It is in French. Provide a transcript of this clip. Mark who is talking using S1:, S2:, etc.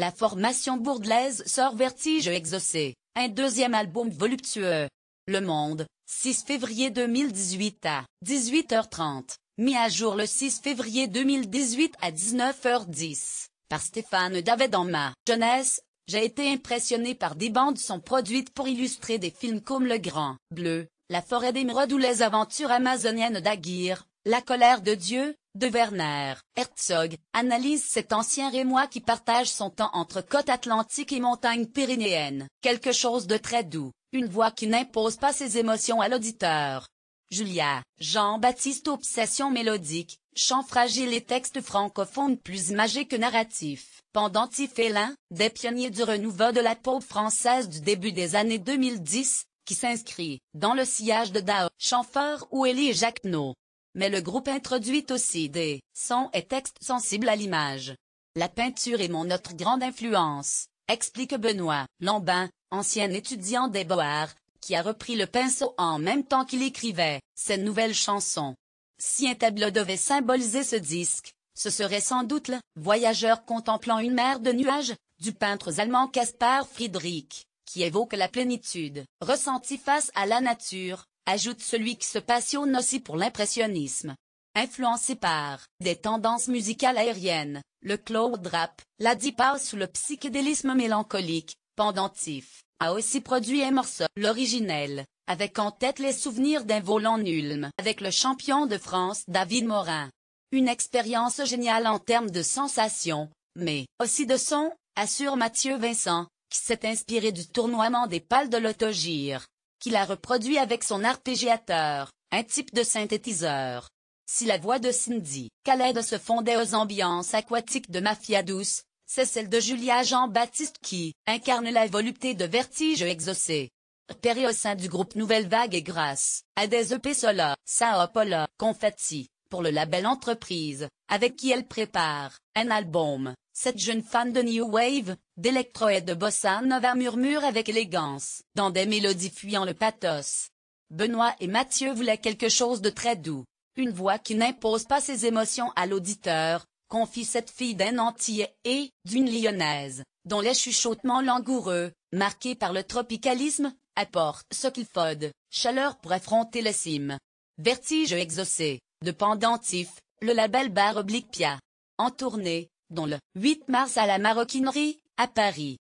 S1: La formation bourdelaise sort Vertige exaucé, un deuxième album voluptueux. Le Monde, 6 février 2018 à 18h30, mis à jour le 6 février 2018 à 19h10, par Stéphane David en ma jeunesse, j'ai été impressionné par des bandes sont produites pour illustrer des films comme Le Grand Bleu, La forêt d'émeraude ou les aventures amazoniennes d'Aguirre, La colère de Dieu, de Werner, Herzog, analyse cet ancien Rémois qui partage son temps entre côte atlantique et montagne pyrénéenne. Quelque chose de très doux, une voix qui n'impose pas ses émotions à l'auditeur. Julia, Jean-Baptiste Obsession mélodique, chant fragile et texte francophone plus magique que narratif. Pendant et des pionniers du renouveau de la pop française du début des années 2010, qui s'inscrit, dans le sillage de Dao, Chamfort ou Jacques No. Mais le groupe introduit aussi des sons et textes sensibles à l'image. La peinture est mon autre grande influence, explique Benoît Lambin, ancien étudiant des Beaux-Arts, qui a repris le pinceau en même temps qu'il écrivait ses nouvelles chansons. Si un tableau devait symboliser ce disque, ce serait sans doute le voyageur contemplant une mer de nuages du peintre allemand Caspar Friedrich, qui évoque la plénitude ressentie face à la nature, ajoute celui qui se passionne aussi pour l'impressionnisme. Influencé par des tendances musicales aériennes, le cloud rap, la deep ou le psychédélisme mélancolique, pendentif, a aussi produit un morceau, l'originel, avec en tête les souvenirs d'un volant en avec le champion de France David Morin. Une expérience géniale en termes de sensations, mais aussi de son, assure Mathieu Vincent, qui s'est inspiré du tournoiement des pales de l'autogire, qui la reproduit avec son arpégiateur, un type de synthétiseur. Si la voix de Cindy Khaled se fondait aux ambiances aquatiques de Mafia Douce, c'est celle de Julia Jean-Baptiste qui incarne la volupté de vertige exaucé. Repéré au sein du groupe Nouvelle Vague et grâce à des EP Sola, Sao Confetti, pour le label Entreprise, avec qui elle prépare un album. Cette jeune femme de New Wave, d'électro et de bossa nova murmure avec élégance, dans des mélodies fuyant le pathos. Benoît et Mathieu voulaient quelque chose de très doux, une voix qui n'impose pas ses émotions à l'auditeur, confie cette fille d'un entier et d'une Lyonnaise, dont les chuchotements langoureux, marqués par le tropicalisme, apportent ce qu'il faut, chaleur pour affronter les cimes. Vertige exaucé, de pendentif, le label Bar Oblique Pia. En tournée, dont le 8 mars à la Maroquinerie, à Paris.